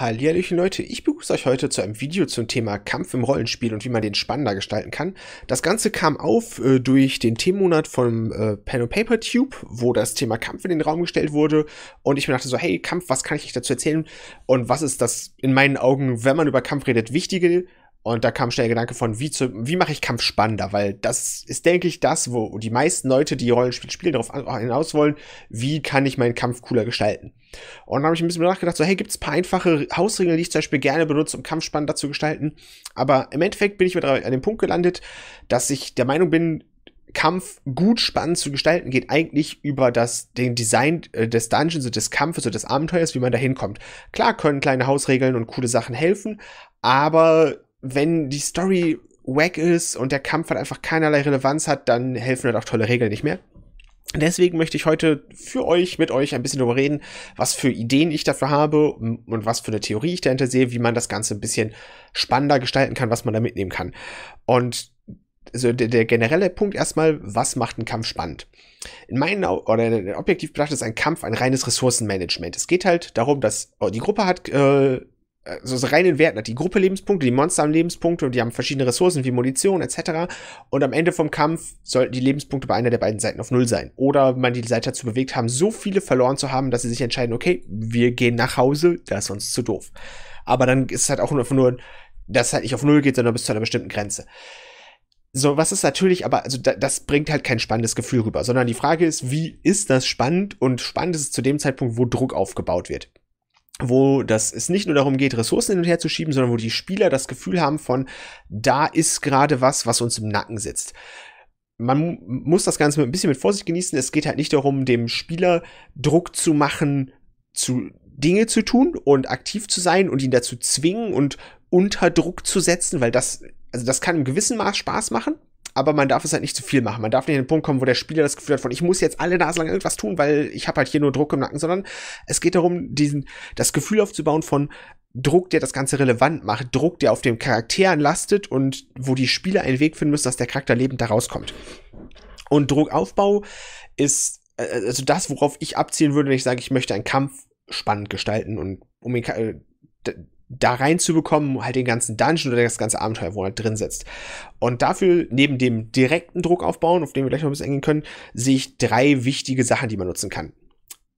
Hallihallöchen Leute, ich begrüße euch heute zu einem Video zum Thema Kampf im Rollenspiel und wie man den spannender gestalten kann. Das Ganze kam auf äh, durch den Themenmonat vom äh, Pen Paper Tube, wo das Thema Kampf in den Raum gestellt wurde und ich mir dachte so, hey Kampf, was kann ich euch dazu erzählen und was ist das in meinen Augen, wenn man über Kampf redet, wichtige und da kam schnell der Gedanke von, wie, wie mache ich Kampf spannender? Weil das ist, denke ich, das, wo die meisten Leute, die Rollenspiel spielen, darauf hinaus wollen, wie kann ich meinen Kampf cooler gestalten? Und dann habe ich ein bisschen nachgedacht, so, hey, gibt es ein paar einfache Hausregeln, die ich zum Beispiel gerne benutze, um Kampf spannender zu gestalten? Aber im Endeffekt bin ich wieder an dem Punkt gelandet, dass ich der Meinung bin, Kampf gut spannend zu gestalten, geht eigentlich über das, den Design äh, des Dungeons, also des Kampfes oder also des Abenteuers, wie man da hinkommt. Klar können kleine Hausregeln und coole Sachen helfen, aber wenn die Story wack ist und der Kampf halt einfach keinerlei Relevanz hat, dann helfen halt auch tolle Regeln nicht mehr. Deswegen möchte ich heute für euch, mit euch ein bisschen darüber reden, was für Ideen ich dafür habe und was für eine Theorie ich dahinter sehe, wie man das Ganze ein bisschen spannender gestalten kann, was man da mitnehmen kann. Und also der, der generelle Punkt erstmal, was macht einen Kampf spannend? In meinen oder objektiv betrachtet ist ein Kampf ein reines Ressourcenmanagement. Es geht halt darum, dass oh, die Gruppe hat äh, also so reinen Werten hat. Die Gruppe Lebenspunkte, die Monster haben Lebenspunkte und die haben verschiedene Ressourcen wie Munition etc. Und am Ende vom Kampf sollten die Lebenspunkte bei einer der beiden Seiten auf Null sein. Oder man die Seite dazu bewegt haben, so viele verloren zu haben, dass sie sich entscheiden, okay, wir gehen nach Hause, das ist sonst zu doof. Aber dann ist es halt auch nur, nur dass es halt nicht auf Null geht, sondern bis zu einer bestimmten Grenze. So, was ist natürlich, aber also da, das bringt halt kein spannendes Gefühl rüber, sondern die Frage ist, wie ist das spannend und spannend ist es zu dem Zeitpunkt, wo Druck aufgebaut wird wo das es nicht nur darum geht, Ressourcen hin und her zu schieben, sondern wo die Spieler das Gefühl haben von, da ist gerade was, was uns im Nacken sitzt. Man muss das Ganze ein bisschen mit Vorsicht genießen. Es geht halt nicht darum, dem Spieler Druck zu machen, zu Dinge zu tun und aktiv zu sein und ihn dazu zwingen und unter Druck zu setzen, weil das, also das kann im gewissen Maß Spaß machen, aber man darf es halt nicht zu viel machen. Man darf nicht in den Punkt kommen, wo der Spieler das Gefühl hat von, ich muss jetzt alle Nase lang irgendwas tun, weil ich habe halt hier nur Druck im Nacken, sondern es geht darum, diesen, das Gefühl aufzubauen von, Druck, der das Ganze relevant macht, Druck, der auf dem Charakteren lastet und wo die Spieler einen Weg finden müssen, dass der Charakter lebend da rauskommt. Und Druckaufbau ist äh, also das, worauf ich abzielen würde, wenn ich sage, ich möchte einen Kampf spannend gestalten und um ihn, äh, da reinzubekommen, halt den ganzen Dungeon oder das ganze Abenteuer, wo er halt drin sitzt. Und dafür, neben dem direkten Druck aufbauen, auf den wir gleich noch ein bisschen eingehen können, sehe ich drei wichtige Sachen, die man nutzen kann.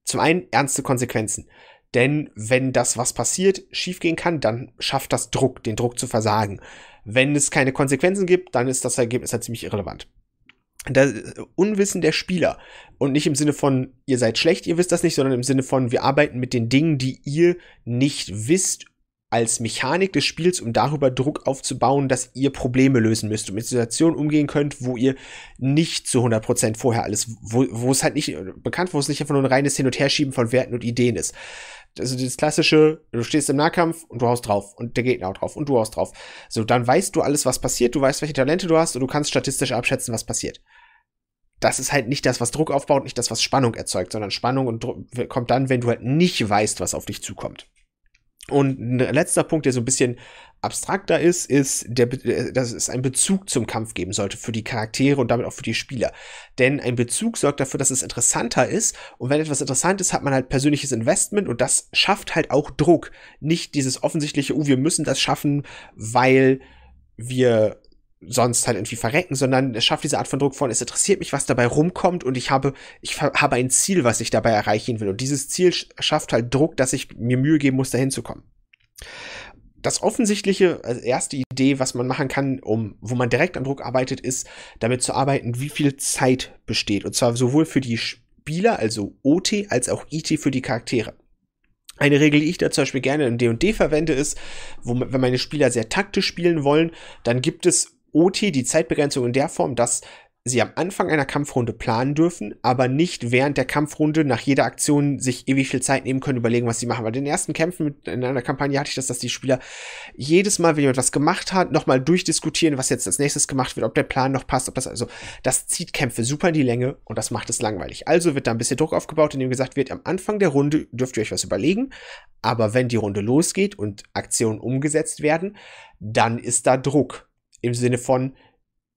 Zum einen ernste Konsequenzen. Denn wenn das, was passiert, schiefgehen kann, dann schafft das Druck, den Druck zu versagen. Wenn es keine Konsequenzen gibt, dann ist das Ergebnis halt ziemlich irrelevant. Das Unwissen der Spieler und nicht im Sinne von, ihr seid schlecht, ihr wisst das nicht, sondern im Sinne von, wir arbeiten mit den Dingen, die ihr nicht wisst als Mechanik des Spiels, um darüber Druck aufzubauen, dass ihr Probleme lösen müsst und mit Situationen umgehen könnt, wo ihr nicht zu 100% vorher alles, wo, wo es halt nicht äh, bekannt, wo es nicht einfach nur ein reines Hin- und Herschieben von Werten und Ideen ist. Also das klassische, du stehst im Nahkampf und du haust drauf und der Gegner haut drauf und du haust drauf. So, dann weißt du alles, was passiert, du weißt, welche Talente du hast und du kannst statistisch abschätzen, was passiert das ist halt nicht das, was Druck aufbaut, nicht das, was Spannung erzeugt, sondern Spannung und Druck kommt dann, wenn du halt nicht weißt, was auf dich zukommt. Und ein letzter Punkt, der so ein bisschen abstrakter ist, ist, der, äh, dass es einen Bezug zum Kampf geben sollte für die Charaktere und damit auch für die Spieler. Denn ein Bezug sorgt dafür, dass es interessanter ist. Und wenn etwas interessant ist, hat man halt persönliches Investment und das schafft halt auch Druck. Nicht dieses offensichtliche, oh, wir müssen das schaffen, weil wir sonst halt irgendwie verrecken, sondern es schafft diese Art von Druck von, es interessiert mich, was dabei rumkommt und ich habe, ich habe ein Ziel, was ich dabei erreichen will. Und dieses Ziel schafft halt Druck, dass ich mir Mühe geben muss, dahin zu kommen. Das offensichtliche, also erste Idee, was man machen kann, um, wo man direkt am Druck arbeitet, ist, damit zu arbeiten, wie viel Zeit besteht. Und zwar sowohl für die Spieler, also OT, als auch IT für die Charaktere. Eine Regel, die ich da zum Beispiel gerne im D&D verwende, ist, wo, wenn meine Spieler sehr taktisch spielen wollen, dann gibt es OT die Zeitbegrenzung in der Form, dass sie am Anfang einer Kampfrunde planen dürfen, aber nicht während der Kampfrunde nach jeder Aktion sich ewig viel Zeit nehmen können, überlegen, was sie machen. Bei den ersten Kämpfen mit, in einer Kampagne hatte ich das, dass die Spieler jedes Mal, wenn jemand was gemacht hat, nochmal durchdiskutieren, was jetzt als nächstes gemacht wird, ob der Plan noch passt, ob das, also, das zieht Kämpfe super in die Länge und das macht es langweilig. Also wird da ein bisschen Druck aufgebaut, indem gesagt wird, am Anfang der Runde dürft ihr euch was überlegen, aber wenn die Runde losgeht und Aktionen umgesetzt werden, dann ist da Druck im Sinne von,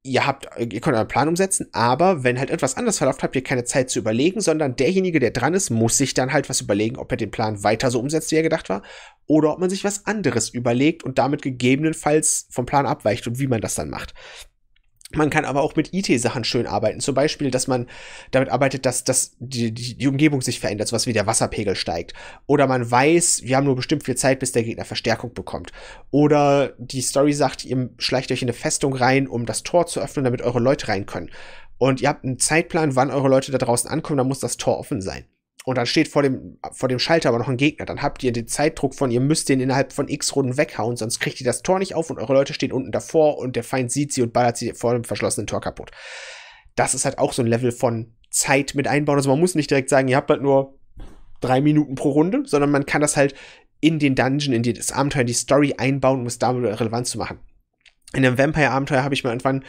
ihr habt, ihr könnt euren Plan umsetzen, aber wenn halt etwas anders verläuft, habt ihr keine Zeit zu überlegen, sondern derjenige, der dran ist, muss sich dann halt was überlegen, ob er den Plan weiter so umsetzt, wie er gedacht war, oder ob man sich was anderes überlegt und damit gegebenenfalls vom Plan abweicht und wie man das dann macht. Man kann aber auch mit IT-Sachen schön arbeiten. Zum Beispiel, dass man damit arbeitet, dass, dass die, die, die Umgebung sich verändert, sowas wie der Wasserpegel steigt. Oder man weiß, wir haben nur bestimmt viel Zeit, bis der Gegner Verstärkung bekommt. Oder die Story sagt, ihr schleicht euch in eine Festung rein, um das Tor zu öffnen, damit eure Leute rein können. Und ihr habt einen Zeitplan, wann eure Leute da draußen ankommen, dann muss das Tor offen sein und dann steht vor dem, vor dem Schalter aber noch ein Gegner, dann habt ihr den Zeitdruck von, ihr müsst den innerhalb von x Runden weghauen, sonst kriegt ihr das Tor nicht auf und eure Leute stehen unten davor und der Feind sieht sie und ballert sie vor dem verschlossenen Tor kaputt. Das ist halt auch so ein Level von Zeit mit einbauen. Also man muss nicht direkt sagen, ihr habt halt nur drei Minuten pro Runde, sondern man kann das halt in den Dungeon, in das Abenteuer, in die Story einbauen, um es damit relevant zu machen. In einem Vampire-Abenteuer habe ich mal irgendwann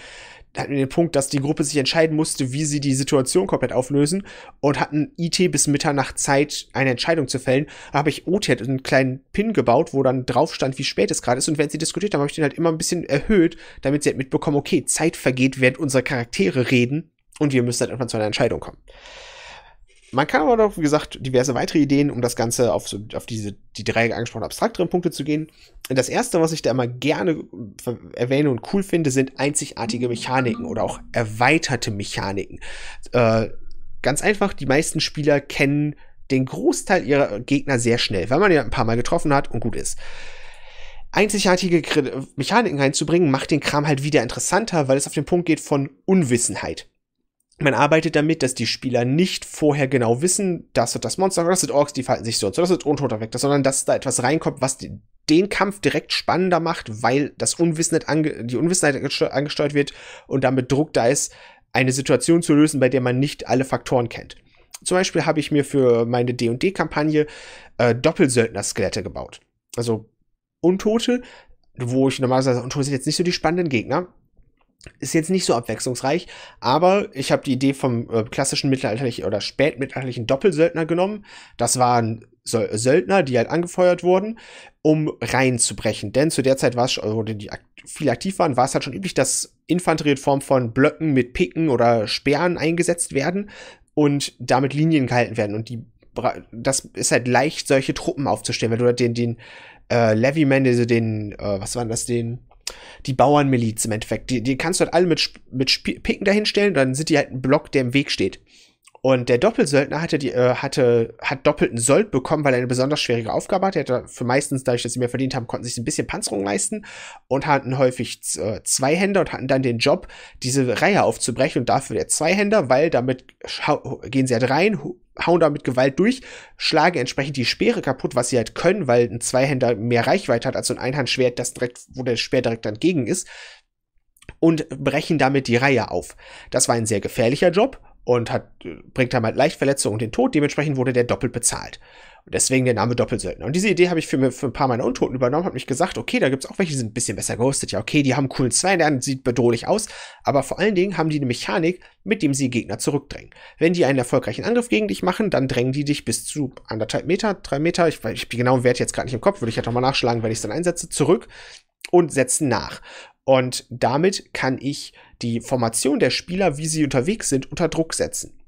hatten den Punkt, dass die Gruppe sich entscheiden musste, wie sie die Situation komplett auflösen und hatten IT bis Mitternacht Zeit, eine Entscheidung zu fällen. Da habe ich OT einen kleinen Pin gebaut, wo dann drauf stand, wie spät es gerade ist. Und während sie diskutiert haben, habe ich den halt immer ein bisschen erhöht, damit sie halt mitbekommen, okay, Zeit vergeht, während unsere Charaktere reden und wir müssen halt irgendwann zu einer Entscheidung kommen. Man kann aber doch, wie gesagt, diverse weitere Ideen, um das Ganze auf, auf diese, die drei angesprochenen abstrakteren Punkte zu gehen. Und das erste, was ich da immer gerne äh, erwähne und cool finde, sind einzigartige Mechaniken oder auch erweiterte Mechaniken. Äh, ganz einfach, die meisten Spieler kennen den Großteil ihrer Gegner sehr schnell, weil man ja ein paar Mal getroffen hat und gut ist einzigartige Mechaniken reinzubringen, macht den Kram halt wieder interessanter, weil es auf den Punkt geht von Unwissenheit man arbeitet damit, dass die Spieler nicht vorher genau wissen, das wird das Monster, das sind Orks, die verhalten sich so und so, das sind Untoter weg, sondern dass da etwas reinkommt, was den Kampf direkt spannender macht, weil das Unwissenheit die Unwissenheit angesteuert wird und damit Druck da ist, eine Situation zu lösen, bei der man nicht alle Faktoren kennt. Zum Beispiel habe ich mir für meine D&D-Kampagne äh, Doppelsöldner-Skelette gebaut. Also Untote, wo ich normalerweise, Untote sind jetzt nicht so die spannenden Gegner, ist jetzt nicht so abwechslungsreich, aber ich habe die Idee vom äh, klassischen mittelalterlichen oder spätmittelalterlichen Doppelsöldner genommen. Das waren äh, Söldner, die halt angefeuert wurden, um reinzubrechen. Denn zu der Zeit war es, wo die viel aktiv waren, war es halt schon üblich, dass Infanterie in Form von Blöcken mit Picken oder Speeren eingesetzt werden und damit Linien gehalten werden. Und die, das ist halt leicht, solche Truppen aufzustellen, wenn du halt den, den äh, Levyman, also den, äh, was waren das, den die Bauernmiliz im Endeffekt. Die, die kannst du halt alle mit, mit Picken dahinstellen, dann sind die halt ein Block, der im Weg steht. Und der Doppelsöldner hatte die, äh, hatte, hat doppelten Sold bekommen, weil er eine besonders schwierige Aufgabe hatte. Er hatte für meistens, dadurch, dass sie mehr verdient haben, konnten sie sich ein bisschen Panzerung leisten und hatten häufig äh, zwei Hände und hatten dann den Job, diese Reihe aufzubrechen und dafür der Zweihänder, weil damit gehen sie halt rein, hauen da mit Gewalt durch, schlagen entsprechend die Speere kaputt, was sie halt können, weil ein Zweihänder mehr Reichweite hat als so ein Einhandschwert, das direkt, wo der Speer direkt entgegen ist, und brechen damit die Reihe auf. Das war ein sehr gefährlicher Job und hat, äh, bringt damit halt Leichtverletzungen und den Tod, dementsprechend wurde der doppelt bezahlt. Und deswegen der Name Doppelsöldner. Und diese Idee habe ich für, für ein paar meiner Untoten übernommen, habe mich gesagt, okay, da gibt es auch welche, die sind ein bisschen besser gehostet. Ja, okay, die haben einen coolen der sieht bedrohlich aus, aber vor allen Dingen haben die eine Mechanik, mit dem sie Gegner zurückdrängen. Wenn die einen erfolgreichen Angriff gegen dich machen, dann drängen die dich bis zu anderthalb Meter, drei Meter, ich weiß, ich habe die genauen Werte jetzt gerade nicht im Kopf, würde ich ja halt mal nachschlagen, wenn ich es dann einsetze, zurück und setzen nach. Und damit kann ich die Formation der Spieler, wie sie unterwegs sind, unter Druck setzen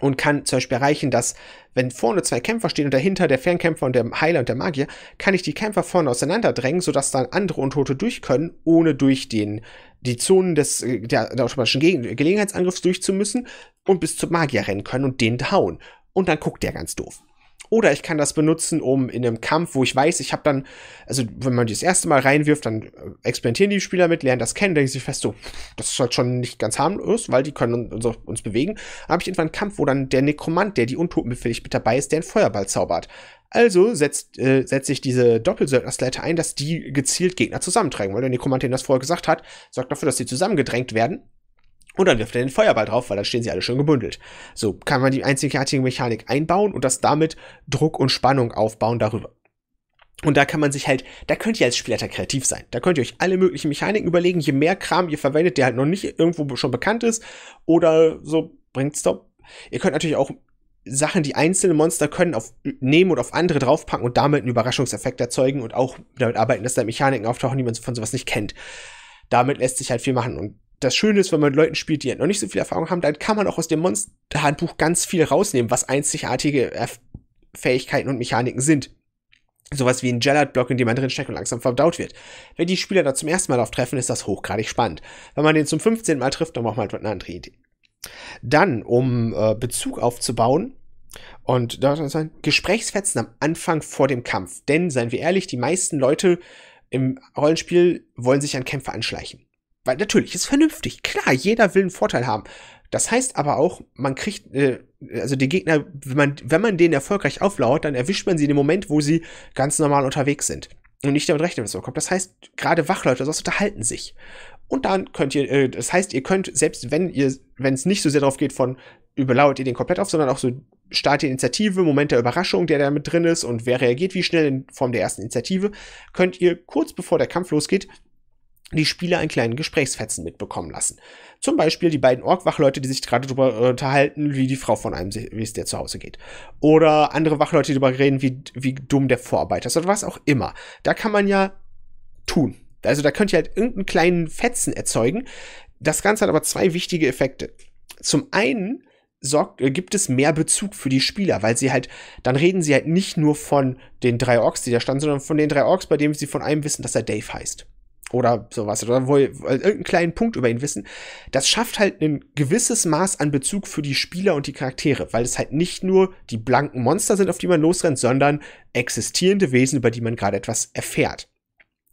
und kann zum Beispiel erreichen, dass wenn vorne zwei Kämpfer stehen und dahinter der Fernkämpfer und der Heiler und der Magier, kann ich die Kämpfer vorne auseinanderdrängen, sodass dann andere Untote durch können, ohne durch den, die Zonen des, äh, der, der automatischen Ge Gelegenheitsangriffs durchzumüssen und bis zum Magier rennen können und den hauen. Und dann guckt der ganz doof. Oder ich kann das benutzen, um in einem Kampf, wo ich weiß, ich habe dann, also wenn man die das erste Mal reinwirft, dann äh, experimentieren die Spieler mit, lernen das kennen, denken sich fest, so, das ist halt schon nicht ganz harmlos, weil die können uns, uns bewegen. Dann habe ich irgendwann einen Kampf, wo dann der Nekromant, der die Untoten befähigt, mit dabei ist, der einen Feuerball zaubert. Also setzt, äh, setze ich diese Doppelsöldnersleiter ein, dass die gezielt Gegner zusammentragen, weil der Nekromant, den das vorher gesagt hat, sorgt dafür, dass sie zusammengedrängt werden und dann wirft er den Feuerball drauf, weil dann stehen sie alle schön gebündelt. So kann man die einzigartige Mechanik einbauen und das damit Druck und Spannung aufbauen darüber. Und da kann man sich halt, da könnt ihr als Spieler kreativ sein. Da könnt ihr euch alle möglichen Mechaniken überlegen. Je mehr Kram ihr verwendet, der halt noch nicht irgendwo schon bekannt ist oder so, bringt doch. Ihr könnt natürlich auch Sachen, die einzelne Monster können, auf, nehmen und auf andere draufpacken und damit einen Überraschungseffekt erzeugen und auch damit arbeiten, dass da Mechaniken auftauchen, die man von sowas nicht kennt. Damit lässt sich halt viel machen. Und das Schöne ist, wenn man mit Leuten spielt, die noch nicht so viel Erfahrung haben, dann kann man auch aus dem Monsterhandbuch ganz viel rausnehmen, was einzigartige Fähigkeiten und Mechaniken sind. Sowas wie ein Gellert-Block, in dem man drinsteckt und langsam verdaut wird. Wenn die Spieler da zum ersten Mal auftreffen, ist das hochgradig spannend. Wenn man den zum 15. Mal trifft, dann macht man halt eine andere Idee. Dann, um äh, Bezug aufzubauen, und da soll sein, Gesprächsfetzen am Anfang vor dem Kampf. Denn, seien wir ehrlich, die meisten Leute im Rollenspiel wollen sich an Kämpfe anschleichen. Weil natürlich ist vernünftig. Klar, jeder will einen Vorteil haben. Das heißt aber auch, man kriegt, äh, also die Gegner, wenn man, wenn man denen erfolgreich auflauert, dann erwischt man sie in dem Moment, wo sie ganz normal unterwegs sind und nicht damit rechnen, wenn es so kommt. Das heißt, gerade Wachleute, sonst unterhalten sich. Und dann könnt ihr, äh, das heißt, ihr könnt, selbst wenn ihr, wenn es nicht so sehr darauf geht von, überlauert ihr den komplett auf, sondern auch so Start die Initiative, Moment der Überraschung, der da mit drin ist und wer reagiert wie schnell in Form der ersten Initiative, könnt ihr kurz bevor der Kampf losgeht, die Spieler einen kleinen Gesprächsfetzen mitbekommen lassen. Zum Beispiel die beiden Ork-Wachleute, die sich gerade darüber äh, unterhalten, wie die Frau von einem, wie es der zu Hause geht. Oder andere Wachleute, die darüber reden, wie, wie dumm der Vorarbeiter ist oder was auch immer. Da kann man ja tun. Also da könnt ihr halt irgendeinen kleinen Fetzen erzeugen. Das Ganze hat aber zwei wichtige Effekte. Zum einen sorgt, äh, gibt es mehr Bezug für die Spieler, weil sie halt, dann reden sie halt nicht nur von den drei Orks, die da standen, sondern von den drei Orks, bei denen sie von einem wissen, dass er Dave heißt oder sowas oder wohl äh, irgendeinen kleinen Punkt über ihn wissen, das schafft halt ein gewisses Maß an Bezug für die Spieler und die Charaktere, weil es halt nicht nur die blanken Monster sind, auf die man losrennt, sondern existierende Wesen, über die man gerade etwas erfährt.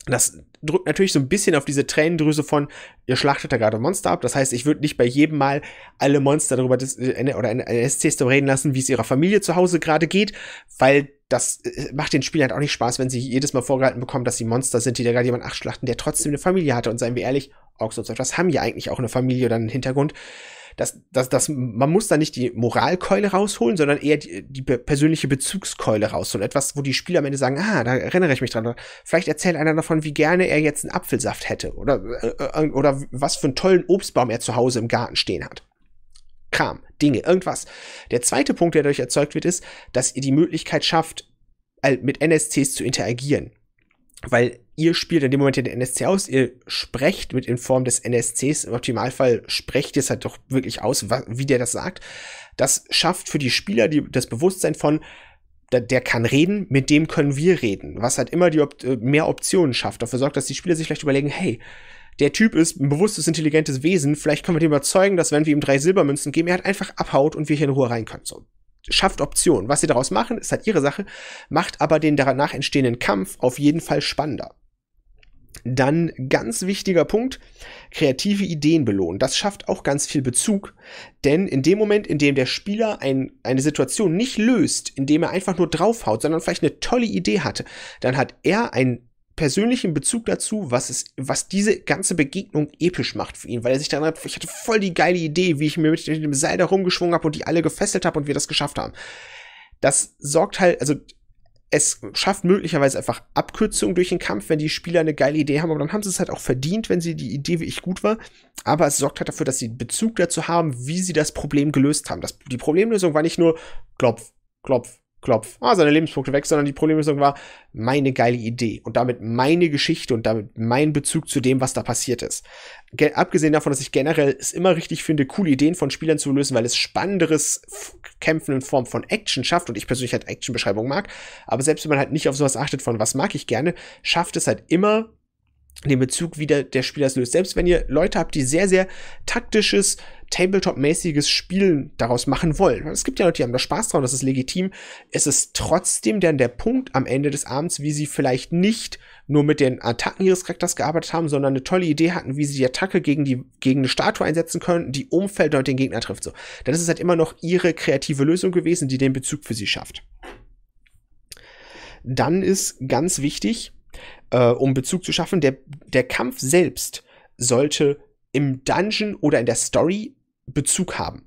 Das drückt natürlich so ein bisschen auf diese Tränendrüse von, ihr schlachtet da gerade Monster ab. Das heißt, ich würde nicht bei jedem Mal alle Monster darüber des, äh, oder eine äh, SCs darüber reden lassen, wie es ihrer Familie zu Hause gerade geht, weil das äh, macht den Spielern halt auch nicht Spaß, wenn sie jedes Mal vorgehalten bekommen, dass sie Monster sind, die da gerade jemand abschlachten, der trotzdem eine Familie hatte. Und seien wir ehrlich, Orks und so etwas haben ja eigentlich auch eine Familie oder einen Hintergrund das, das, das, man muss da nicht die Moralkeule rausholen, sondern eher die, die persönliche Bezugskeule rausholen. Etwas, wo die Spieler am Ende sagen, ah, da erinnere ich mich dran. vielleicht erzählt einer davon, wie gerne er jetzt einen Apfelsaft hätte oder, äh, äh, oder was für einen tollen Obstbaum er zu Hause im Garten stehen hat. Kram, Dinge, irgendwas. Der zweite Punkt, der dadurch erzeugt wird, ist, dass ihr die Möglichkeit schafft, mit NSCs zu interagieren weil ihr spielt in dem Moment ja den NSC aus, ihr sprecht mit in Form des NSCs, im Optimalfall sprecht ihr es halt doch wirklich aus, wie der das sagt. Das schafft für die Spieler die, das Bewusstsein von, der kann reden, mit dem können wir reden, was halt immer die Op äh, mehr Optionen schafft, dafür sorgt, dass die Spieler sich vielleicht überlegen, hey, der Typ ist ein bewusstes, intelligentes Wesen, vielleicht können wir den überzeugen, dass wenn wir ihm drei Silbermünzen geben, er halt einfach abhaut und wir hier in Ruhe rein können. So, schafft Optionen. Was sie daraus machen, ist halt ihre Sache, macht aber den danach entstehenden Kampf auf jeden Fall spannender. Dann ganz wichtiger Punkt, kreative Ideen belohnen. Das schafft auch ganz viel Bezug, denn in dem Moment, in dem der Spieler ein, eine Situation nicht löst, indem er einfach nur draufhaut, sondern vielleicht eine tolle Idee hatte, dann hat er ein persönlichen Bezug dazu, was, es, was diese ganze Begegnung episch macht für ihn, weil er sich dann hat, ich hatte voll die geile Idee, wie ich mir mit dem Seil da rumgeschwungen habe und die alle gefesselt habe und wir das geschafft haben. Das sorgt halt, also es schafft möglicherweise einfach Abkürzungen durch den Kampf, wenn die Spieler eine geile Idee haben, aber dann haben sie es halt auch verdient, wenn sie die Idee wie ich gut war. Aber es sorgt halt dafür, dass sie Bezug dazu haben, wie sie das Problem gelöst haben. Das, die Problemlösung war nicht nur Klopf, Klopf, Klopf. Ah, seine Lebenspunkte weg, sondern die Problemlösung war meine geile Idee und damit meine Geschichte und damit mein Bezug zu dem, was da passiert ist. Ge abgesehen davon, dass ich generell es immer richtig finde, coole Ideen von Spielern zu lösen, weil es spannenderes Kämpfen in Form von Action schafft und ich persönlich halt Action-Beschreibung mag, aber selbst wenn man halt nicht auf sowas achtet von was mag ich gerne, schafft es halt immer den Bezug wieder der Spieler löst. Selbst wenn ihr Leute habt, die sehr, sehr taktisches, Tabletop-mäßiges Spielen daraus machen wollen. Es gibt ja Leute, die haben da Spaß dran, das ist legitim. Es ist trotzdem dann der Punkt am Ende des Abends, wie sie vielleicht nicht nur mit den Attacken ihres Charakters gearbeitet haben, sondern eine tolle Idee hatten, wie sie die Attacke gegen die, gegen eine Statue einsetzen können, die Umfeld und den Gegner trifft. So. Dann ist es halt immer noch ihre kreative Lösung gewesen, die den Bezug für sie schafft. Dann ist ganz wichtig, äh, um Bezug zu schaffen. Der, der Kampf selbst sollte im Dungeon oder in der Story Bezug haben.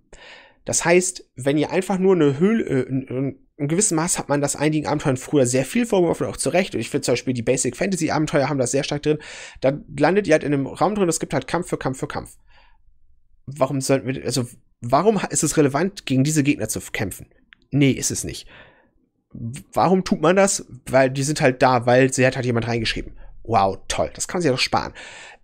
Das heißt, wenn ihr einfach nur eine Höhle, äh, in, in gewissem Maß hat man das einigen Abenteuern früher sehr viel vorgeworfen, auch zu Recht. Und ich finde zum Beispiel die Basic Fantasy Abenteuer haben das sehr stark drin. Da landet ihr halt in einem Raum drin, es gibt halt Kampf für Kampf für Kampf. Warum sollten wir, also, warum ist es relevant, gegen diese Gegner zu kämpfen? Nee, ist es nicht warum tut man das? Weil die sind halt da, weil sie hat halt jemand reingeschrieben. Wow, toll, das kann sie ja doch sparen.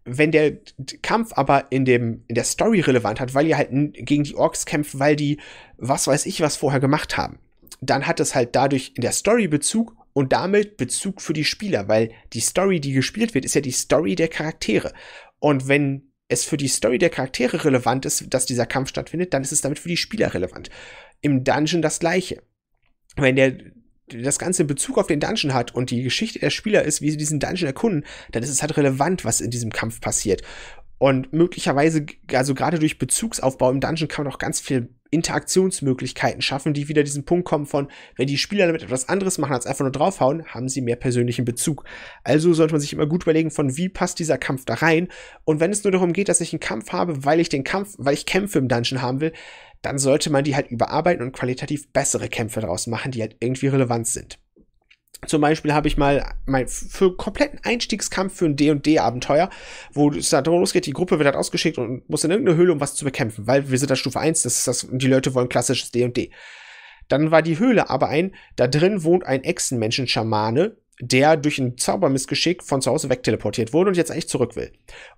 Wenn der Kampf aber in, dem, in der Story relevant hat, weil ihr halt gegen die Orks kämpft, weil die was weiß ich was vorher gemacht haben, dann hat es halt dadurch in der Story Bezug und damit Bezug für die Spieler, weil die Story, die gespielt wird, ist ja die Story der Charaktere. Und wenn es für die Story der Charaktere relevant ist, dass dieser Kampf stattfindet, dann ist es damit für die Spieler relevant. Im Dungeon das gleiche. Wenn der das Ganze in Bezug auf den Dungeon hat und die Geschichte der Spieler ist, wie sie diesen Dungeon erkunden, dann ist es halt relevant, was in diesem Kampf passiert. Und möglicherweise, also gerade durch Bezugsaufbau im Dungeon kann man auch ganz viel Interaktionsmöglichkeiten schaffen, die wieder diesen Punkt kommen von, wenn die Spieler damit etwas anderes machen als einfach nur draufhauen, haben sie mehr persönlichen Bezug. Also sollte man sich immer gut überlegen, von wie passt dieser Kampf da rein. Und wenn es nur darum geht, dass ich einen Kampf habe, weil ich den Kampf, weil ich Kämpfe im Dungeon haben will, dann sollte man die halt überarbeiten und qualitativ bessere Kämpfe draus machen, die halt irgendwie relevant sind. Zum Beispiel habe ich mal mein, für kompletten Einstiegskampf für ein D&D-Abenteuer, wo es da losgeht, die Gruppe wird halt ausgeschickt und muss in irgendeine Höhle, um was zu bekämpfen, weil wir sind da Stufe 1, das ist das, und die Leute wollen klassisches D&D. Dann war die Höhle aber ein, da drin wohnt ein Echsenmenschen-Schamane, der durch ein Zaubermissgeschick von zu Hause wegteleportiert wurde und jetzt eigentlich zurück will.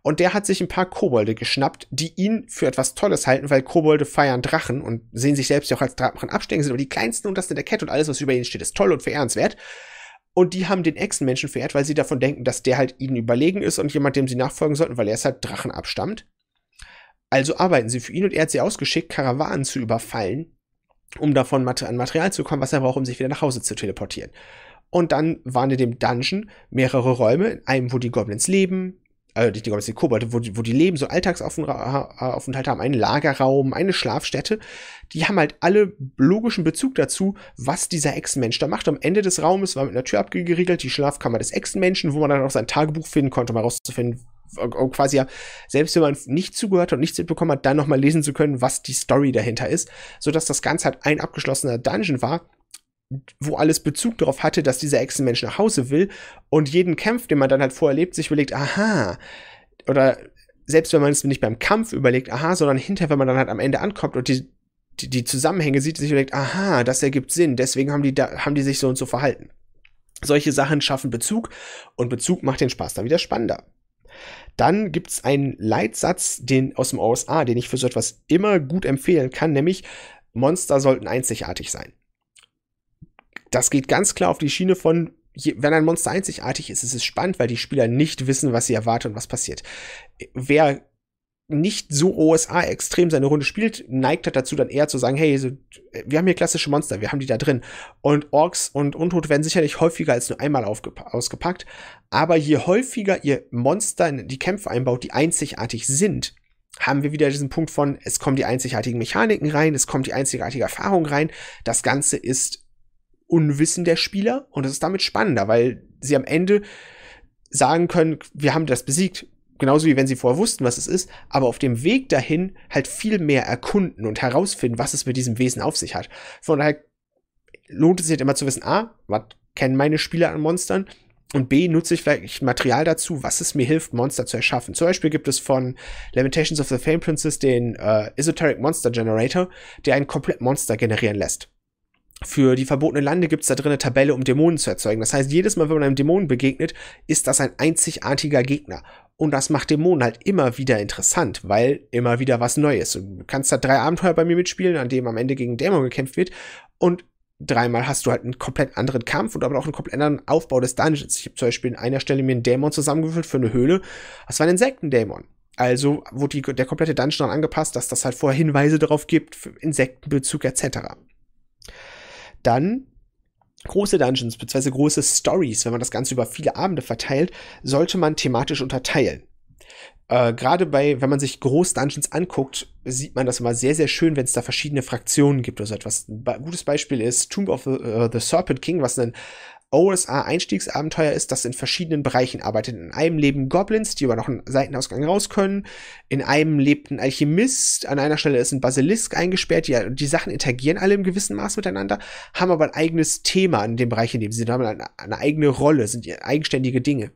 Und der hat sich ein paar Kobolde geschnappt, die ihn für etwas Tolles halten, weil Kobolde feiern Drachen und sehen sich selbst ja auch als Drachen abstecken, sind aber die kleinsten und das in der Kette und alles, was über ihnen steht, ist toll und verehrenswert. Und die haben den Echsenmenschen verehrt, weil sie davon denken, dass der halt ihnen überlegen ist und jemand, dem sie nachfolgen sollten, weil er es halt Drachen abstammt. Also arbeiten sie für ihn und er hat sie ausgeschickt, Karawanen zu überfallen, um davon an Material zu kommen, was er braucht, um sich wieder nach Hause zu teleportieren. Und dann waren in dem Dungeon mehrere Räume, in einem, wo die Goblins leben, äh, nicht die Goblins, die Kobolde, wo, die, wo die leben, so Alltagsaufenthalt haben, einen Lagerraum, eine Schlafstätte. Die haben halt alle logischen Bezug dazu, was dieser Ex-Mensch da macht. Am Ende des Raumes war mit einer Tür abgeriegelt die Schlafkammer des Ex-Menschen, wo man dann auch sein Tagebuch finden konnte, um herauszufinden, oh, quasi ja, selbst wenn man nicht zugehört und nichts mitbekommen hat, dann nochmal lesen zu können, was die Story dahinter ist, sodass das Ganze halt ein abgeschlossener Dungeon war, wo alles Bezug darauf hatte, dass dieser Echsenmensch nach Hause will und jeden Kampf, den man dann halt vorher lebt, sich überlegt, aha, oder selbst wenn man es nicht beim Kampf überlegt, aha, sondern hinterher, wenn man dann halt am Ende ankommt und die, die, die Zusammenhänge sieht, sich überlegt, aha, das ergibt Sinn, deswegen haben die, da, haben die sich so und so verhalten. Solche Sachen schaffen Bezug und Bezug macht den Spaß dann wieder spannender. Dann gibt es einen Leitsatz den, aus dem OSA, den ich für so etwas immer gut empfehlen kann, nämlich Monster sollten einzigartig sein das geht ganz klar auf die Schiene von, wenn ein Monster einzigartig ist, ist es spannend, weil die Spieler nicht wissen, was sie erwarten und was passiert. Wer nicht so OSA extrem seine Runde spielt, neigt er halt dazu dann eher zu sagen, hey, so, wir haben hier klassische Monster, wir haben die da drin. Und Orks und Untote werden sicherlich häufiger als nur einmal ausgepackt. Aber je häufiger ihr Monster in die Kämpfe einbaut, die einzigartig sind, haben wir wieder diesen Punkt von, es kommen die einzigartigen Mechaniken rein, es kommt die einzigartige Erfahrung rein. Das Ganze ist Unwissen der Spieler und es ist damit spannender, weil sie am Ende sagen können, wir haben das besiegt. Genauso wie wenn sie vorher wussten, was es ist, aber auf dem Weg dahin halt viel mehr erkunden und herausfinden, was es mit diesem Wesen auf sich hat. Von daher lohnt es sich halt immer zu wissen, A, was kennen meine Spieler an Monstern? Und B, nutze ich vielleicht Material dazu, was es mir hilft, Monster zu erschaffen. Zum Beispiel gibt es von Lamentations of the Fame Princess den äh, Esoteric Monster Generator, der ein komplett Monster generieren lässt für die verbotene Lande gibt es da drin eine Tabelle, um Dämonen zu erzeugen. Das heißt, jedes Mal, wenn man einem Dämonen begegnet, ist das ein einzigartiger Gegner. Und das macht Dämonen halt immer wieder interessant, weil immer wieder was Neues. Du kannst da drei Abenteuer bei mir mitspielen, an dem am Ende gegen Dämon gekämpft wird. Und dreimal hast du halt einen komplett anderen Kampf und aber auch einen komplett anderen Aufbau des Dungeons. Ich habe zum Beispiel in einer Stelle mir einen Dämon zusammengewürfelt für eine Höhle. Das war ein Insektendämon. Also wurde die, der komplette Dungeon dann angepasst, dass das halt vorher Hinweise darauf gibt, Insektenbezug etc dann große Dungeons bzw. große Stories, wenn man das Ganze über viele Abende verteilt, sollte man thematisch unterteilen. Äh, Gerade bei, wenn man sich groß Dungeons anguckt, sieht man das immer sehr, sehr schön, wenn es da verschiedene Fraktionen gibt oder so etwas. Ein gutes Beispiel ist Tomb of the, uh, the Serpent King, was ein OSA-Einstiegsabenteuer ist, das in verschiedenen Bereichen arbeitet. In einem leben Goblins, die über noch einen Seitenausgang raus können. In einem lebt ein Alchemist. An einer Stelle ist ein Basilisk eingesperrt. Die, die Sachen interagieren alle im gewissen Maß miteinander, haben aber ein eigenes Thema in dem Bereich, in dem sie haben eine, eine eigene Rolle, sind eigenständige Dinge.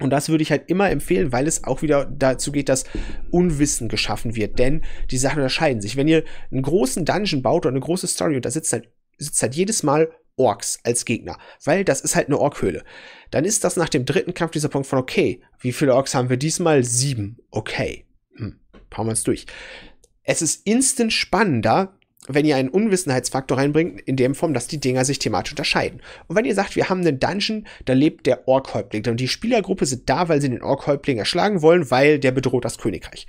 Und das würde ich halt immer empfehlen, weil es auch wieder dazu geht, dass Unwissen geschaffen wird. Denn die Sachen unterscheiden sich. Wenn ihr einen großen Dungeon baut oder eine große Story und da sitzt halt, sitzt halt jedes Mal Orks als Gegner, weil das ist halt eine Orkhöhle. Dann ist das nach dem dritten Kampf dieser Punkt von, okay, wie viele Orks haben wir diesmal? Sieben. Okay. Hm, hauen wir es durch. Es ist instant spannender, wenn ihr einen Unwissenheitsfaktor reinbringt, in dem Form, dass die Dinger sich thematisch unterscheiden. Und wenn ihr sagt, wir haben einen Dungeon, da lebt der Ork-Häuptling. Und die Spielergruppe sind da, weil sie den Ork-Häuptling erschlagen wollen, weil der bedroht das Königreich.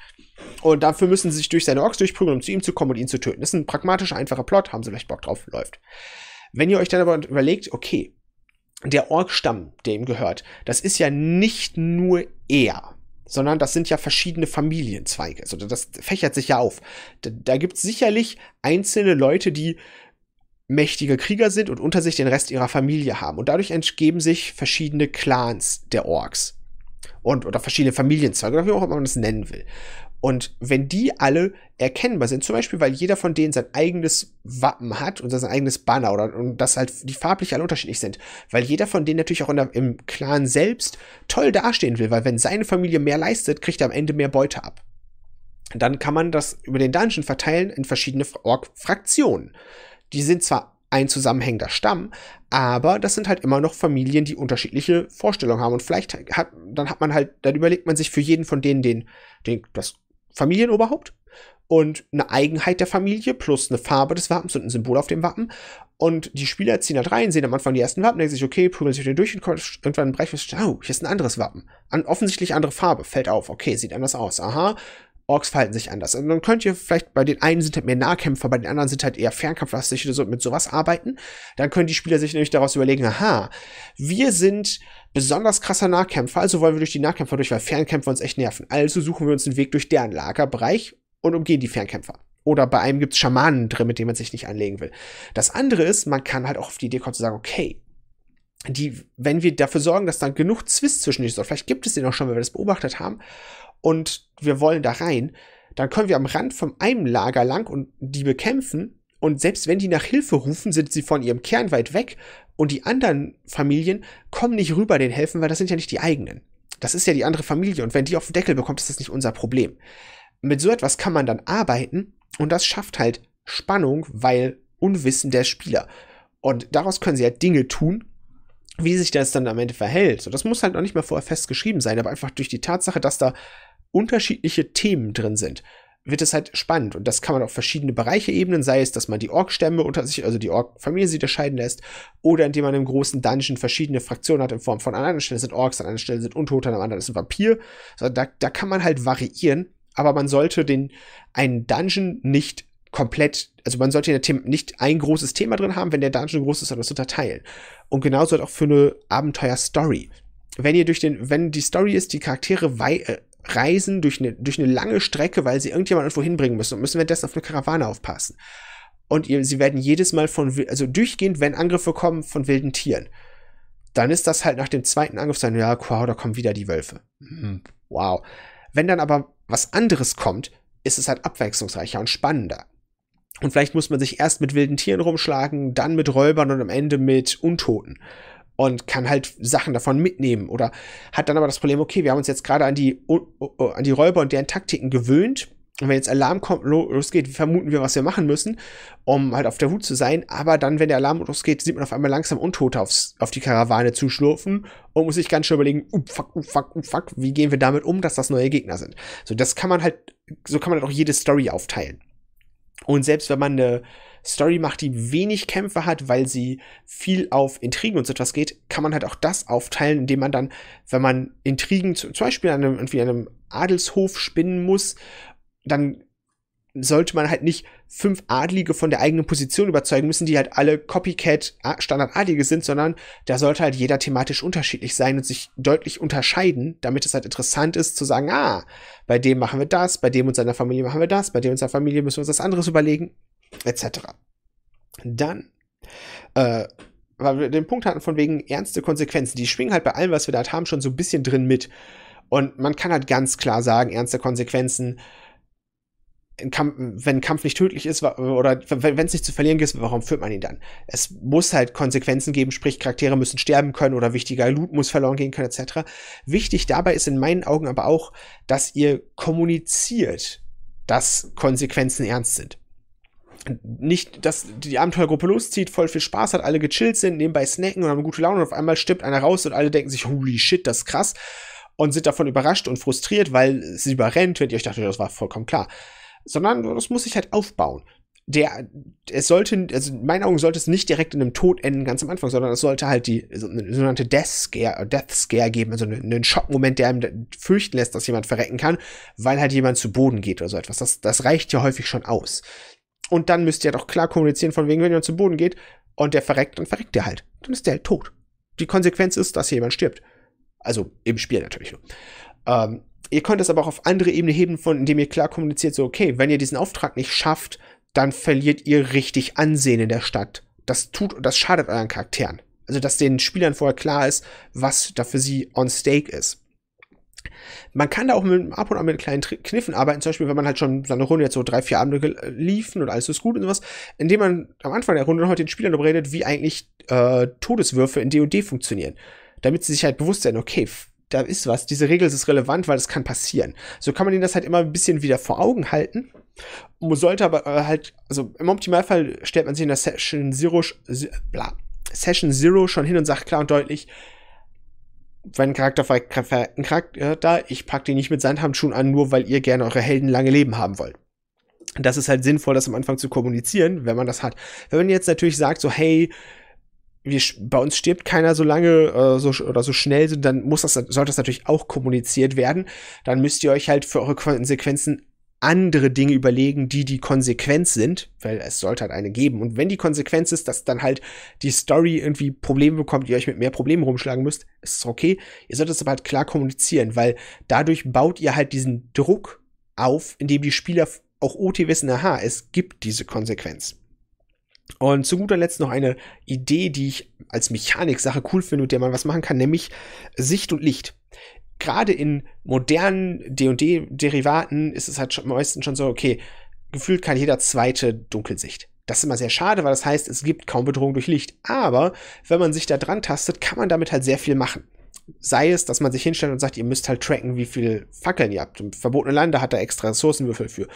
Und dafür müssen sie sich durch seine Orks durchprügeln, um zu ihm zu kommen und ihn zu töten. Das ist ein pragmatischer, einfacher Plot, haben sie vielleicht Bock drauf, läuft. Wenn ihr euch dann aber überlegt, okay, der Orkstamm, ihm gehört, das ist ja nicht nur er, sondern das sind ja verschiedene Familienzweige. Also das fächert sich ja auf. Da, da gibt es sicherlich einzelne Leute, die mächtige Krieger sind und unter sich den Rest ihrer Familie haben. Und dadurch entgeben sich verschiedene Clans der Orks. Und, oder verschiedene Familienzweige, oder wie auch immer man das nennen will. Und wenn die alle erkennbar sind, zum Beispiel, weil jeder von denen sein eigenes Wappen hat und sein eigenes Banner oder und dass halt die farblich alle unterschiedlich sind, weil jeder von denen natürlich auch der, im Clan selbst toll dastehen will, weil wenn seine Familie mehr leistet, kriegt er am Ende mehr Beute ab. Dann kann man das über den Dungeon verteilen in verschiedene Org-Fraktionen. Die sind zwar ein zusammenhängender Stamm, aber das sind halt immer noch Familien, die unterschiedliche Vorstellungen haben. Und vielleicht hat, dann hat man halt, dann überlegt man sich für jeden von denen den, den das Familienoberhaupt und eine Eigenheit der Familie plus eine Farbe des Wappens und ein Symbol auf dem Wappen. Und die Spieler ziehen da rein, sehen am Anfang die ersten Wappen, denken sich, okay, prügeln sich den durch und irgendwann brechen wir, oh, hier ist ein anderes Wappen. An, offensichtlich andere Farbe, fällt auf, okay, sieht anders aus, aha. Orks verhalten sich anders. Und also dann könnt ihr vielleicht bei den einen sind halt mehr Nahkämpfer, bei den anderen sind halt eher Fernkampflastig oder so mit sowas arbeiten. Dann können die Spieler sich nämlich daraus überlegen, aha, wir sind besonders krasser Nahkämpfer, also wollen wir durch die Nahkämpfer durch, weil Fernkämpfer uns echt nerven. Also suchen wir uns einen Weg durch deren Lagerbereich und umgehen die Fernkämpfer. Oder bei einem gibt's Schamanen drin, mit denen man sich nicht anlegen will. Das andere ist, man kann halt auch auf die Idee kommen zu sagen, okay, die, wenn wir dafür sorgen, dass dann genug Zwist zwischen ist, vielleicht gibt es den auch schon, wenn wir das beobachtet haben, und wir wollen da rein, dann können wir am Rand von einem Lager lang und die bekämpfen. Und selbst wenn die nach Hilfe rufen, sind sie von ihrem Kern weit weg. Und die anderen Familien kommen nicht rüber, den helfen, weil das sind ja nicht die eigenen. Das ist ja die andere Familie. Und wenn die auf den Deckel bekommt, ist das nicht unser Problem. Mit so etwas kann man dann arbeiten. Und das schafft halt Spannung, weil Unwissen der Spieler. Und daraus können sie halt Dinge tun, wie sich das dann am Ende verhält. So, das muss halt noch nicht mal vorher festgeschrieben sein, aber einfach durch die Tatsache, dass da unterschiedliche Themen drin sind, wird es halt spannend. Und das kann man auf verschiedene Bereiche ebnen, sei es, dass man die Ork-Stämme unter sich, also die Ork-Familie sich unterscheiden lässt, oder indem man im großen Dungeon verschiedene Fraktionen hat in Form von an einer Stelle sind Orks, an einer Stelle sind Untote, an einer anderen ist ein Vampir. Also da, da kann man halt variieren, aber man sollte den, einen Dungeon nicht komplett, also man sollte in der nicht ein großes Thema drin haben, wenn der Dungeon groß ist, sondern das unterteilen. Und genauso halt auch für eine Abenteuer-Story. Wenn ihr durch den, wenn die Story ist, die Charaktere wei äh, reisen durch eine, durch eine lange Strecke, weil sie irgendjemand irgendwo hinbringen müssen und müssen währenddessen auf eine Karawane aufpassen. Und ihr, sie werden jedes Mal von, also durchgehend, wenn Angriffe kommen, von wilden Tieren. Dann ist das halt nach dem zweiten Angriff sein, ja, wow, da kommen wieder die Wölfe. Mhm. Wow. Wenn dann aber was anderes kommt, ist es halt abwechslungsreicher und spannender. Und vielleicht muss man sich erst mit wilden Tieren rumschlagen, dann mit Räubern und am Ende mit Untoten und kann halt Sachen davon mitnehmen. Oder hat dann aber das Problem, okay, wir haben uns jetzt gerade an die, an die Räuber und deren Taktiken gewöhnt. Und wenn jetzt Alarm kommt, losgeht, vermuten wir, was wir machen müssen, um halt auf der Hut zu sein. Aber dann, wenn der Alarm losgeht, sieht man auf einmal langsam Untote aufs, auf die Karawane zuschlurfen und muss sich ganz schön überlegen, uh, fuck, uh, fuck, uh, fuck, wie gehen wir damit um, dass das neue Gegner sind. So, das kann man halt, so kann man halt auch jede Story aufteilen. Und selbst wenn man eine Story macht, die wenig Kämpfe hat, weil sie viel auf Intrigen und so etwas geht, kann man halt auch das aufteilen, indem man dann, wenn man Intrigen zum Beispiel an einem, an einem Adelshof spinnen muss, dann sollte man halt nicht fünf Adlige von der eigenen Position überzeugen müssen, die halt alle Copycat Standardadlige sind, sondern da sollte halt jeder thematisch unterschiedlich sein und sich deutlich unterscheiden, damit es halt interessant ist zu sagen, ah, bei dem machen wir das, bei dem und seiner Familie machen wir das, bei dem und seiner Familie müssen wir uns das anderes überlegen etc. Dann, äh, weil wir den Punkt hatten von wegen ernste Konsequenzen, die schwingen halt bei allem, was wir da haben, schon so ein bisschen drin mit. Und man kann halt ganz klar sagen, ernste Konsequenzen, Kampf, wenn Kampf nicht tödlich ist oder wenn es nicht zu verlieren ist, warum führt man ihn dann? Es muss halt Konsequenzen geben, sprich Charaktere müssen sterben können oder wichtiger Loot muss verloren gehen können etc. Wichtig dabei ist in meinen Augen aber auch, dass ihr kommuniziert, dass Konsequenzen ernst sind nicht, dass die Abenteuergruppe loszieht, voll viel Spaß hat, alle gechillt sind, nebenbei snacken und haben gute Laune und auf einmal stirbt einer raus und alle denken sich, holy shit, das ist krass und sind davon überrascht und frustriert, weil es überrennt wenn ihr euch dachte, das war vollkommen klar. Sondern das muss sich halt aufbauen. Der, es sollte, also in meinen Augen sollte es nicht direkt in einem Tod enden, ganz am Anfang, sondern es sollte halt die sogenannte Death Scare, Death Scare geben, also einen Schockmoment, der einem fürchten lässt, dass jemand verrecken kann, weil halt jemand zu Boden geht oder so etwas. Das, das reicht ja häufig schon aus. Und dann müsst ihr doch klar kommunizieren, von wegen, wenn jemand zu Boden geht und der verreckt, dann verreckt der halt. Dann ist der halt tot. Die Konsequenz ist, dass hier jemand stirbt. Also im Spiel natürlich nur. Ähm, ihr könnt es aber auch auf andere Ebene heben, von indem ihr klar kommuniziert, so, okay, wenn ihr diesen Auftrag nicht schafft, dann verliert ihr richtig Ansehen in der Stadt. Das tut und das schadet euren Charakteren. Also, dass den Spielern vorher klar ist, was da für sie on stake ist. Man kann da auch mit, ab und an mit kleinen Tri Kniffen arbeiten, zum Beispiel, wenn man halt schon seine Runde jetzt so drei, vier Abende äh, liefen und alles ist gut und sowas, indem man am Anfang der Runde noch mit den Spielern darüber redet, wie eigentlich äh, Todeswürfe in D&D funktionieren. Damit sie sich halt bewusst sind, okay, da ist was, diese Regel ist relevant, weil das kann passieren. So kann man ihnen das halt immer ein bisschen wieder vor Augen halten. Man sollte aber äh, halt, also im Optimalfall stellt man sich in der Session Zero, bla, Session Zero schon hin und sagt klar und deutlich, wenn ein Charakter fragt, ein Charakter, äh, ich pack den nicht mit Sandhandschuhen an, nur weil ihr gerne eure Helden lange Leben haben wollt. Das ist halt sinnvoll, das am Anfang zu kommunizieren, wenn man das hat. Wenn man jetzt natürlich sagt, so, hey, wir, bei uns stirbt keiner so lange äh, so, oder so schnell, dann muss das, sollte das natürlich auch kommuniziert werden. Dann müsst ihr euch halt für eure Konsequenzen andere Dinge überlegen, die die Konsequenz sind, weil es sollte halt eine geben. Und wenn die Konsequenz ist, dass dann halt die Story irgendwie Probleme bekommt, ihr euch mit mehr Problemen rumschlagen müsst, ist es okay. Ihr solltet es aber halt klar kommunizieren, weil dadurch baut ihr halt diesen Druck auf, indem die Spieler auch OT wissen, aha, es gibt diese Konsequenz. Und zu guter Letzt noch eine Idee, die ich als Mechanik-Sache cool finde, mit der man was machen kann, nämlich Sicht und Licht gerade in modernen D&D-Derivaten ist es halt am meisten schon so, okay, gefühlt kann jeder zweite Dunkelsicht. Das ist immer sehr schade, weil das heißt, es gibt kaum Bedrohung durch Licht. Aber wenn man sich da dran tastet, kann man damit halt sehr viel machen. Sei es, dass man sich hinstellt und sagt, ihr müsst halt tracken, wie viel Fackeln ihr habt. Im verbotene Lande hat da extra Ressourcenwürfel für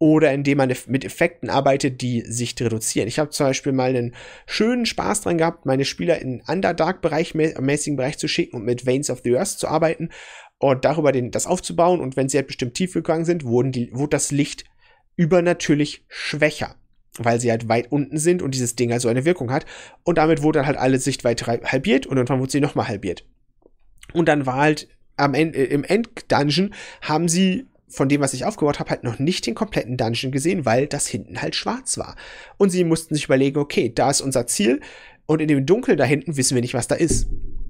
oder indem man mit Effekten arbeitet, die Sicht reduzieren. Ich habe zum Beispiel mal einen schönen Spaß dran gehabt, meine Spieler in Underdark-mäßigen Bereich zu schicken und mit Veins of the Earth zu arbeiten und darüber den, das aufzubauen. Und wenn sie halt bestimmt tief gegangen sind, wurden die, wurde das Licht übernatürlich schwächer, weil sie halt weit unten sind und dieses Ding also eine Wirkung hat. Und damit wurde dann halt alle Sichtweite halbiert und irgendwann wurde sie nochmal halbiert. Und dann war halt am Ende, äh, im End-Dungeon haben sie von dem, was ich aufgebaut habe, halt noch nicht den kompletten Dungeon gesehen, weil das hinten halt schwarz war. Und sie mussten sich überlegen, okay, da ist unser Ziel und in dem Dunkel da hinten wissen wir nicht, was da ist.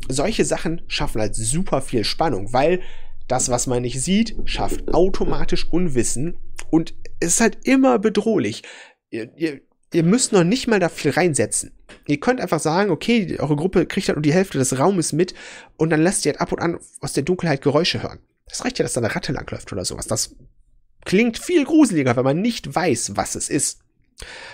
Solche Sachen schaffen halt super viel Spannung, weil das, was man nicht sieht, schafft automatisch Unwissen und es ist halt immer bedrohlich. Ihr, ihr, ihr müsst noch nicht mal da viel reinsetzen. Ihr könnt einfach sagen, okay, eure Gruppe kriegt halt nur die Hälfte des Raumes mit und dann lasst ihr halt ab und an aus der Dunkelheit Geräusche hören. Das reicht ja, dass da eine Ratte langläuft oder sowas. Das klingt viel gruseliger, wenn man nicht weiß, was es ist.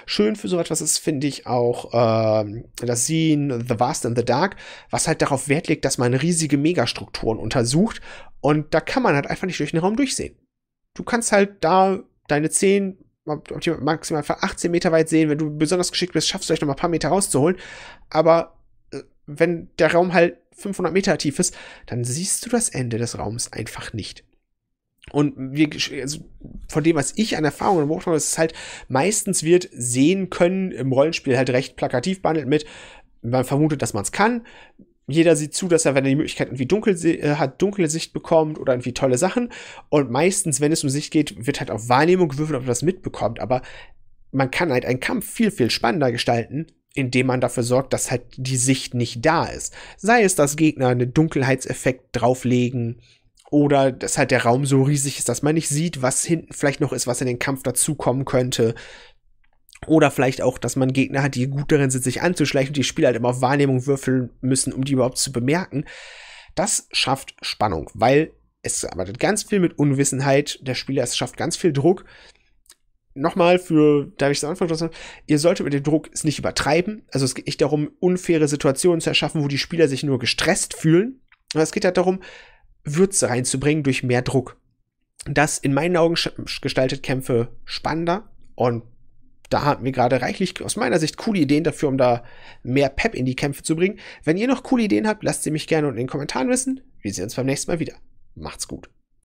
Schön für sowas, etwas ist, finde ich, auch äh, das Scene The Vast and the Dark, was halt darauf Wert legt, dass man riesige Megastrukturen untersucht und da kann man halt einfach nicht durch den Raum durchsehen. Du kannst halt da deine 10, maximal 18 Meter weit sehen, wenn du besonders geschickt bist, schaffst du euch noch mal ein paar Meter rauszuholen, aber äh, wenn der Raum halt 500 Meter tief ist, dann siehst du das Ende des Raums einfach nicht. Und wir, also von dem, was ich an Erfahrungen im Hochtraum habe, ist es halt, meistens wird sehen können im Rollenspiel halt recht plakativ behandelt mit, man vermutet, dass man es kann. Jeder sieht zu, dass er, wenn er die Möglichkeit irgendwie dunkel äh, hat, dunkle Sicht bekommt oder irgendwie tolle Sachen. Und meistens, wenn es um Sicht geht, wird halt auf Wahrnehmung gewürfelt, ob er das mitbekommt. Aber man kann halt einen Kampf viel, viel spannender gestalten, indem man dafür sorgt, dass halt die Sicht nicht da ist. Sei es, dass Gegner einen Dunkelheitseffekt drauflegen oder dass halt der Raum so riesig ist, dass man nicht sieht, was hinten vielleicht noch ist, was in den Kampf dazukommen könnte. Oder vielleicht auch, dass man Gegner hat, die gut darin sind, sich anzuschleichen und die Spieler halt immer auf Wahrnehmung würfeln müssen, um die überhaupt zu bemerken. Das schafft Spannung, weil es arbeitet ganz viel mit Unwissenheit. Der Spieler, es schafft ganz viel Druck nochmal für, da habe ich es am Anfang schon gesagt, ihr solltet mit dem Druck es nicht übertreiben. Also es geht nicht darum, unfaire Situationen zu erschaffen, wo die Spieler sich nur gestresst fühlen. Aber es geht halt darum, Würze reinzubringen durch mehr Druck. Das in meinen Augen gestaltet Kämpfe spannender und da hatten wir gerade reichlich aus meiner Sicht coole Ideen dafür, um da mehr Pep in die Kämpfe zu bringen. Wenn ihr noch coole Ideen habt, lasst sie mich gerne unten in den Kommentaren wissen. Wir sehen uns beim nächsten Mal wieder. Macht's gut.